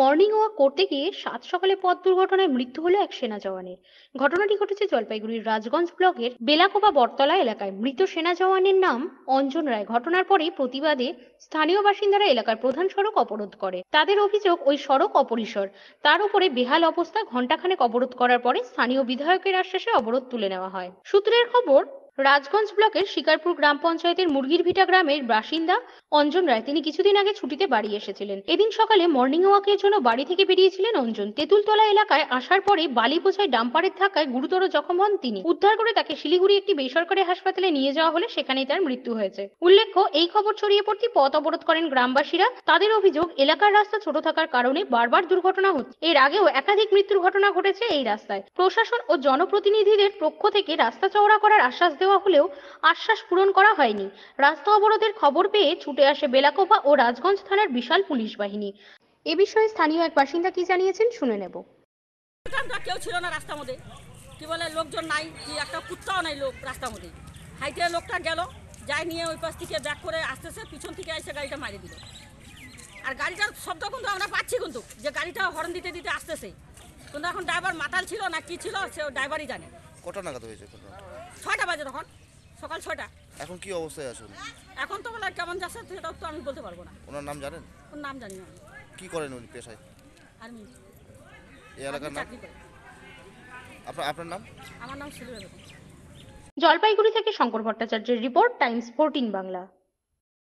morning walk করতে গিয়ে সাত সকালে পথ দুর্ঘটনায় মৃত্যু হলো এক সেনা জওয়ানের ঘটনাটি ঘটেছে জলপাইগুড়ির রাজগঞ্জ ব্লকের বেলাকোবা বটতলা এলাকায় মৃত সেনা জওয়ানের নাম অঞ্জন রায় ঘটনার পরে প্রতিবাদে স্থানীয় বাসিন্দারা এলাকার প্রধান সড়ক অবরোধ করে তাদের অভিযোগ ওই সড়ক অপরিসর তার উপরে বেহাল অবস্থা ঘণ্টাখানেক অবরোধ করার পরে স্থানীয় বিধায়কের আশ্বাসে অবরোধ তুলে নেওয়া হয় সূত্রের খবর রাজগঞ্জ ব্লকের শিকারপুর গ্রাম পঞ্চায়েতের মুরগির ভিটা গ্রামের বাসিন্দা অঞ্জন রায় তিনি কিছুদিন আগে ছুটিতে বাড়ি এসেছিলেন এদিন সকালে মর্নিং ওয়াকের জন্য বাড়ি থেকে বেরিয়েছিলেন অঞ্জন তেঁতুলতলা এলাকায় আসার পরে বালি বোঝায় ডাম্পারের ধাক্কায় গুরুতর জখম হন তিনি উদ্ধার করে তাকে শিলিগুড়ি একটি বেসরকারি হাসপাতালে নিয়ে যাওয়া হলে সেখানেই তার মৃত্যু হয়েছে উল্লেখ্য এই খবর ছড়িয়ে পড়তে পথ অবরোধ করেন গ্রামবাসীরা তাদের অভিযোগ এলাকার রাস্তা ছোট থাকার কারণে বারবার দুর্ঘটনা হচ্ছে এর আগেও একাধিক মৃত্যুর ঘটনা ঘটেছে এই রাস্তায় প্রশাসন ও জনপ্রতিনিধিদের পক্ষ থেকে রাস্তা চওড়া করার আশ্বাস দেওয়া হলেও আশ্বাস পূরণ করা হয়নি রাস্তা অবরোধের খবর পেয়ে ছুটে ছুটে আসে বেলাকোপা ও রাজগঞ্জ থানার বিশাল পুলিশ বাহিনী এ বিষয়ে স্থানীয় এক বাসিন্দা কি জানিয়েছেন শুনে নেব কেউ ছিল না রাস্তার মধ্যে কি বলে লোকজন নাই কি একটা কুত্তাও নাই লোক রাস্তার মধ্যে হাইটে লোকটা গেল যাই নিয়ে ওই পাশ থেকে ব্যাক করে আসতেছে পিছন থেকে এসে গাড়িটা মারি দিল আর গাড়িটার শব্দ কিন্তু আমরা পাচ্ছি কিন্তু যে গাড়িটা হর্ন দিতে দিতে আসতেছে কিন্তু এখন ড্রাইভার মাতাল ছিল না কি ছিল সে ড্রাইভারই জানে কটা নাগাদ হয়েছে ছটা বাজে তখন সকাল ছটা এখন কি অবস্থায় আছে এখন তো কেমন যাচ্ছে সেটাও তো আমি বলতে পারবো না ওনার নাম জানেন ওর নাম জানি না কি করেন উনি পেশায় আর্মি এই এলাকার নাম আপনার আপনার নাম আমার নাম শিলু জলপাইগুড়ি থেকে শঙ্কর ভট্টাচার্যের রিপোর্ট টাইমস ফোরটিন বাংলা